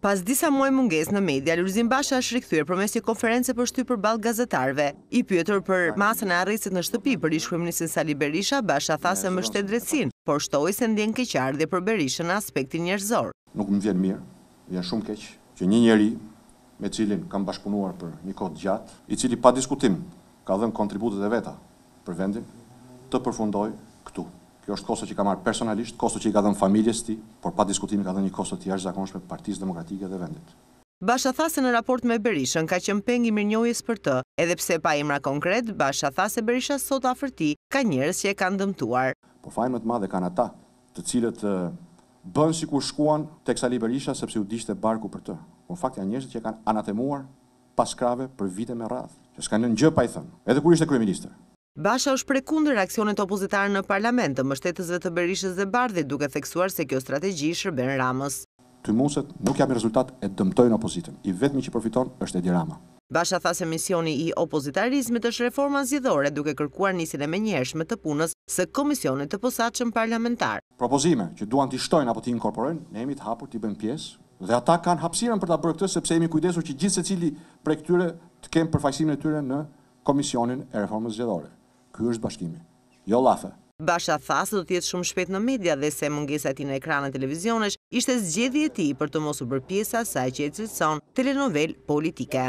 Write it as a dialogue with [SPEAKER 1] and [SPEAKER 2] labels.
[SPEAKER 1] Pas disa muaj munges në media, Lurzim Basha është rikëthyre për një konference për shty për balë gazetarve. I pjëtër për masën e arrisit në shtëpi për ishkriminisin Sali Berisha, Basha thasë më shtetë drecin, por shtoj se ndjen dhe për Berisha në aspektin njërzor.
[SPEAKER 2] Nuk më vjen mirë, vjen shumë keq, që një njeri me cilin kam bashkëpunuar për një kod gjatë, i cili pa diskutim ka dhenë kontributet e veta për vendin, të përfundoj Kjo është kosto që ka marrë personalisht, kosto që i ka dhënë familjes ti, por pa diskutimi ka dhënë një kosto të jashtë zakonshme partisë demokratike dhe vendit.
[SPEAKER 1] Basha Thase në raport me Berishën ka qënë pengi mirënjojës për të, edhepse pa imra konkret, Basha Thase Berisha sot afërti ka njërës që e kanë dëmtuar. Po fajnë më të madhe kanë ata të cilët bënë si kur
[SPEAKER 2] shkuan të eksali Berisha sepse u dishte barku për të. Por fakt janë njërës që kanë anatemuar pas
[SPEAKER 1] për vite me radhë,
[SPEAKER 2] që s'ka në pa i thënë, edhe kur ishte kërë
[SPEAKER 1] Basha është prej kundër aksionet opozitarë në parlament të mështetësve të berishës dhe bardhit duke theksuar se kjo strategji shërben Ramës.
[SPEAKER 2] Të muset nuk jam i rezultat e dëmtojnë opozitën, i vetëmi që profiton është edhi Rama.
[SPEAKER 1] Basha tha se misioni i opozitarizmit është reforma zjedhore duke kërkuar njësile me njërshme të punës se komisionit të posaqën parlamentar.
[SPEAKER 2] Propozime që duan të ishtojnë apo të inkorporojnë, ne emi të hapur të i bën pjesë dhe ata kanë hapsiren për të bërë këtë sepse emi kujdesur që gjithë se cili prej këtyre të kemë përfajsimin e tyre në komisionin e reformës zjedhore. Ky është bashkimi, jo lafe.
[SPEAKER 1] Basha Thasë do tjetë shumë shpet në media dhe se mëngesa ti në ekrane televizionesh, ishte zgjedhje ti për të mosu bërpjesa saj që e cilëson telenovel politike.